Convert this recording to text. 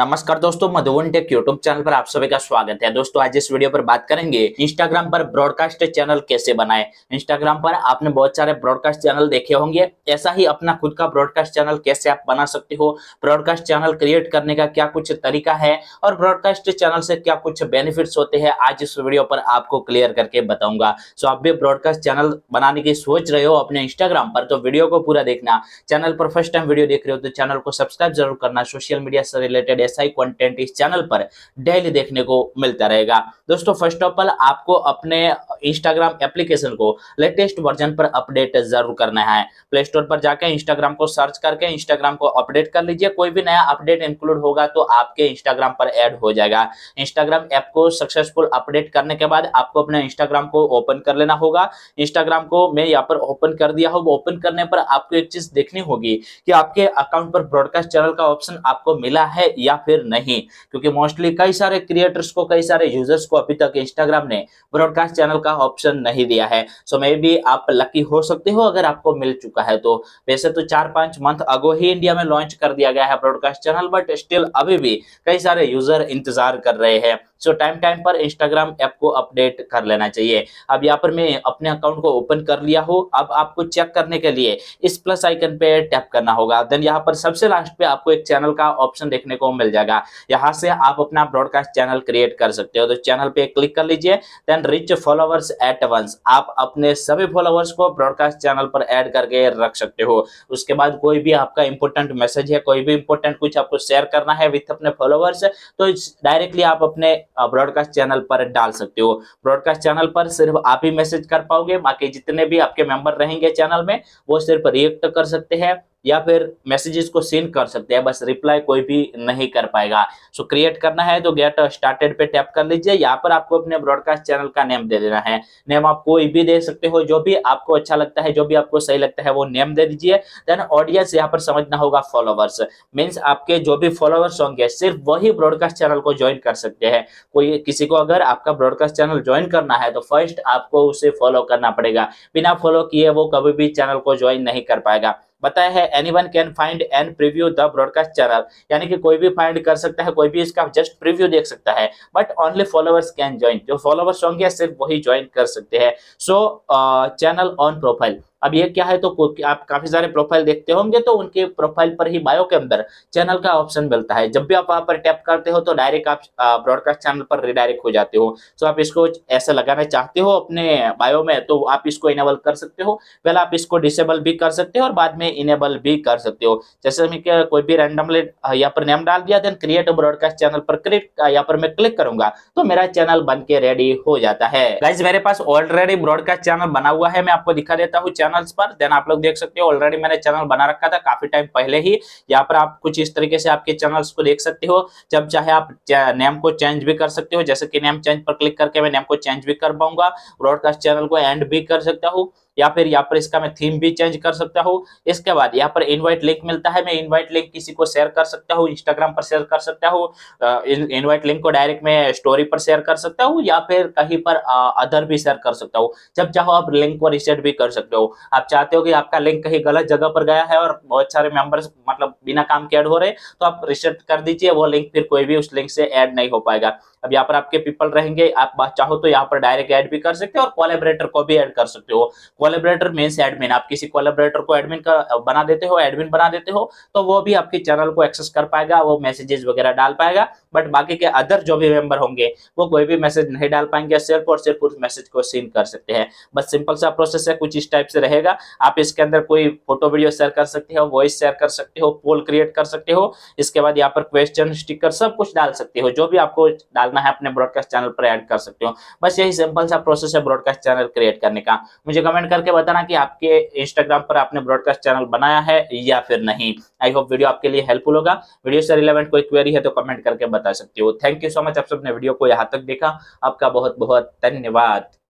नमस्कार दोस्तों Madhuban take YouTube channel पर आप सभी का स्वागत है दोस्तों आज इस वीडियो पर बात करेंगे इंस्टाग्राम पर ब्रॉडकास्ट चैनल कैसे बनाए इंस्टाग्राम पर आपने बहुत सारे ब्रॉडकास्ट चैनल देखे होंगे ऐसा ही अपना खुद का ब्रॉडकास्ट चैनल कैसे आप बना सकते हो ब्रॉडकास्ट चैनल क्रिएट करने का क्या कुछ तरीका है और ब्रॉडकास्ट चैनल से क्या कुछ बेनिफिट होते हैं आज इस वीडियो पर आपको क्लियर करके बताऊंगा सो आप भी ब्रॉडकास्ट चैनल बनाने की सोच रहे हो अपने इंस्टाग्राम पर तो वीडियो को पूरा देखना चैनल पर फर्स्ट टाइम वीडियो देख रहे हो तो चैनल को सब्सक्राइब जरूर करना सोशल मीडिया से रिलेटेड ऐसा ही कंटेंट इस चैनल पर डेली देखने को मिलता रहेगा दोस्तों फर्स्ट ऑफ ऑल आपको अपने इंस्टाग्राम एप्लीकेशन को लेटेस्ट वर्जन पर अपडेट जरूर करना है प्ले स्टोर पर जाकर इंस्टाग्राम को सर्च करके इंस्टाग्राम को अपडेट कर लीजिए कोई भी नया अपडेट इंक्लूड होगा तो आपके इंस्टाग्राम पर एड हो जाएगा इंस्टाग्राम ऐप को सक्सेसफुल अपडेट करने के बाद आपको अपने इंस्टाग्राम को ओपन कर लेना होगा इंस्टाग्राम को मैं यहाँ पर ओपन कर दिया हूँ ओपन करने पर आपको एक चीज देखनी होगी कि आपके अकाउंट पर ब्रॉडकास्ट चैनल का ऑप्शन आपको मिला है या या फिर नहीं क्योंकि मोस्टली कई सारे क्रिएटर्स को कई सारे यूजर्स को अभी तक इंस्टाग्राम ने ब्रॉडकास्ट चैनल का ऑप्शन नहीं दिया है सो मे बी आप लकी हो सकते हो अगर आपको मिल चुका है तो वैसे तो चार पांच मंथ अगो ही इंडिया में लॉन्च कर दिया गया है ब्रॉडकास्ट चैनल बट स्टिल अभी भी कई सारे यूजर इंतजार कर रहे हैं सो टाइम टाइम पर इंस्टाग्राम ऐप को अपडेट कर लेना चाहिए अब यहाँ पर मैं अपने अकाउंट को ओपन कर लिया हूँ अब आपको चेक करने के लिए इस प्लस आइकन पे टैप करना होगा देन यहाँ पर सबसे लास्ट पे आपको एक चैनल का ऑप्शन देखने को मिल जाएगा यहाँ से आप अपना ब्रॉडकास्ट चैनल क्रिएट कर सकते हो तो चैनल पे क्लिक कर लीजिए then reach followers at once आप अपने सभी फॉलोअर्स को ब्रॉडकास्ट चैनल पर एड करके रख सकते हो उसके बाद कोई भी आपका इंपोर्टेंट मैसेज है कोई भी इंपोर्टेंट कुछ आपको शेयर करना है विथ अपने फॉलोअर्स तो डायरेक्टली आप अपने ब्रॉडकास्ट चैनल पर डाल सकते हो ब्रॉडकास्ट चैनल पर सिर्फ आप ही मैसेज कर पाओगे बाकी जितने भी आपके मेंबर रहेंगे चैनल में वो सिर्फ रिएक्ट कर सकते हैं या फिर मैसेजेस को सेंड कर सकते हैं बस रिप्लाई कोई भी नहीं कर पाएगा सो so, क्रिएट करना है तो गेट स्टार्टेड पे टैप कर लीजिए यहाँ पर आपको अपने ब्रॉडकास्ट चैनल का नेम दे देना है नेम आप कोई भी दे सकते हो जो भी आपको अच्छा लगता है जो भी आपको सही लगता है वो नेम दे दीजिए देन ऑडियंस यहाँ पर समझना होगा फॉलोवर्स मीन्स आपके जो भी फॉलोवर्स होंगे सिर्फ वही ब्रॉडकास्ट चैनल को ज्वाइन कर सकते हैं कोई किसी को अगर आपका ब्रॉडकास्ट चैनल ज्वाइन करना है तो फर्स्ट आपको उसे फॉलो करना पड़ेगा बिना फॉलो किए वो कभी भी चैनल को ज्वाइन नहीं कर पाएगा बताया है anyone can find and preview the broadcast channel यानी कि कोई भी फाइंड कर सकता है कोई भी इसका जस्ट प्रिव्यू देख सकता है but only followers can join जो फॉलोअर्स होंगे सिर्फ वही ज्वाइन कर सकते हैं सो चैनल ऑन प्रोफाइल अब ये क्या है तो आप काफी सारे प्रोफाइल देखते होंगे तो उनके प्रोफाइल पर ही बायो के अंदर चैनल का ऑप्शन मिलता है जब भी आप वहां पर टैप करते हो तो डायरेक्ट आप ब्रॉडकास्ट चैनल पर रिडायरेक्ट हो जाते हो तो आप इसको ऐसे लगाना चाहते हो अपने बायो में तो आप इसको इनेबल कर सकते हो पहले आप इसको डिसेबल भी कर सकते हो और बाद में इनेबल भी कर सकते हो जैसे मैं कोई भी रैंडमली यहाँ पर नेम डाल दिया देन क्रिएट ब्रॉडकास्ट चैनल पर क्लिक यहाँ पर मैं क्लिक करूंगा तो मेरा चैनल बन के रेडी हो जाता है मेरे पास ऑलरेडी ब्रॉडकास्ट चैनल बना हुआ है मैं आपको दिखा देता हूँ चैनल्स पर देन आप लोग देख सकते हो ऑलरेडी मैंने चैनल बना रखा था काफी टाइम पहले ही यहाँ पर आप कुछ इस तरीके से आपके चैनल्स को देख सकते हो जब चाहे आप नेम को चेंज भी कर सकते हो जैसे कि नेम चेंज पर क्लिक करके मैं नेम को चेंज भी कर पाऊंगा ब्रॉडकास्ट चैनल को एंड भी कर सकता हूँ या फिर यहाँ पर इसका मैं थीम भी चेंज कर सकता हूँ इसके बाद यहाँ पर इन्वाइट लिंक मिलता है मैं इन्वाइट लिंक किसी को शेयर कर सकता हूँ इंस्टाग्राम पर शेयर कर सकता हूँ इन्वाइट लिंक को डायरेक्ट मैं स्टोरी पर शेयर कर सकता हूँ या फिर कहीं पर अदर भी शेयर कर सकता हूँ जब चाहो आप लिंक को रिसेट भी कर सकते हो आप चाहते हो कि आपका लिंक कहीं गलत जगह पर गया है और बहुत सारे मेंबर्स मतलब बिना काम के ऐड हो रहे तो आप रिसेट कर दीजिए वो लिंक फिर कोई भी उस लिंक से ऐड नहीं हो पाएगा अब यहाँ पर आपके पीपल रहेंगे आप चाहो तो यहाँ पर डायरेक्ट ऐड भी कर सकते हो और कोलेबरेटर को भी ऐड कर सकते हो कोलेबरेटर मीन्स एडमिन आप किसी कोलेबरेटर को एडमिन बना देते हो एडमिन बना देते हो तो वो भी आपके चैनल को एक्सेस कर पाएगा वो मैसेजेस वगैरह डाल पाएगा बट बाकी के अदर जो भी मेंबर होंगे वो कोई भी मैसेज नहीं डाल पाएंगे सिर्फ और सिर्फ उस मैसेज को सीन कर सकते हैं बस सिंपल सा प्रोसेस है कुछ इस टाइप से रहेगा आप इसके अंदर कोई फोटो वीडियो शेयर कर सकते हो वॉइस शेयर कर सकते हो पोल क्रिएट कर सकते हो इसके बाद यहाँ पर क्वेश्चन स्टिकर सब कुछ डाल सकते हो जो भी आपको डाल डालना है अपने ब्रॉडकास्ट चैनल पर ऐड कर सकते हो बस यही सिंपल सा प्रोसेस है ब्रॉडकास्ट चैनल क्रिएट करने का मुझे कमेंट करके बताना कि आपके इंस्टाग्राम पर आपने ब्रॉडकास्ट चैनल बनाया है या फिर नहीं आई होप वीडियो आपके लिए हेल्पफुल होगा वीडियो से रिलेवेंट कोई क्वेरी है तो कमेंट करके बता सकते हो थैंक यू सो मच आप सबने वीडियो को यहाँ तक देखा आपका बहुत बहुत धन्यवाद